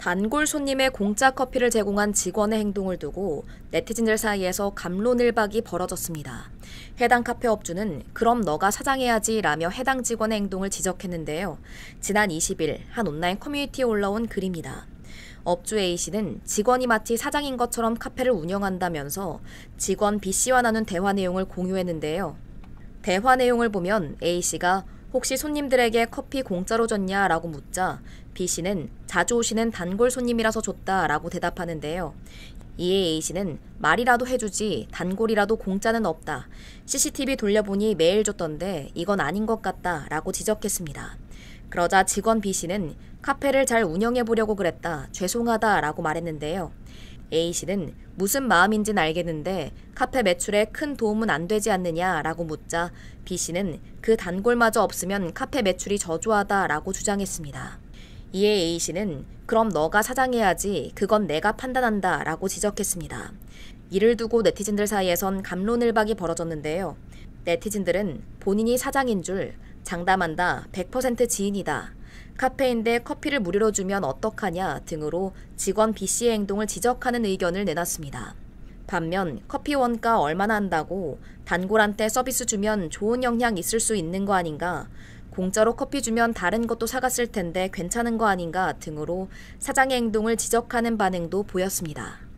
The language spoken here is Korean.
단골 손님의 공짜 커피를 제공한 직원의 행동을 두고 네티즌들 사이에서 감론을박이 벌어졌습니다. 해당 카페 업주는 그럼 너가 사장해야지 라며 해당 직원의 행동을 지적했는데요. 지난 20일 한 온라인 커뮤니티에 올라온 글입니다. 업주 A씨는 직원이 마치 사장인 것처럼 카페를 운영한다면서 직원 B씨와 나눈 대화 내용을 공유했는데요. 대화 내용을 보면 A씨가 혹시 손님들에게 커피 공짜로 줬냐 라고 묻자 B씨는 자주 오시는 단골 손님이라서 줬다 라고 대답하는데요. 이에 A씨는 말이라도 해주지 단골이라도 공짜는 없다. CCTV 돌려보니 매일 줬던데 이건 아닌 것 같다 라고 지적했습니다. 그러자 직원 B씨는 카페를 잘 운영해 보려고 그랬다. 죄송하다 라고 말했는데요. A씨는 무슨 마음인진 알겠는데 카페 매출에 큰 도움은 안 되지 않느냐 라고 묻자 B씨는 그 단골마저 없으면 카페 매출이 저조하다 라고 주장했습니다. 이에 A씨는 그럼 너가 사장해야지 그건 내가 판단한다 라고 지적했습니다. 이를 두고 네티즌들 사이에선 감론을박이 벌어졌는데요. 네티즌들은 본인이 사장인 줄 장담한다 100% 지인이다 카페인데 커피를 무료로 주면 어떡하냐 등으로 직원 B씨의 행동을 지적하는 의견을 내놨습니다. 반면 커피 원가 얼마나 한다고 단골한테 서비스 주면 좋은 영향 있을 수 있는 거 아닌가 공짜로 커피 주면 다른 것도 사갔을 텐데 괜찮은 거 아닌가 등으로 사장의 행동을 지적하는 반응도 보였습니다.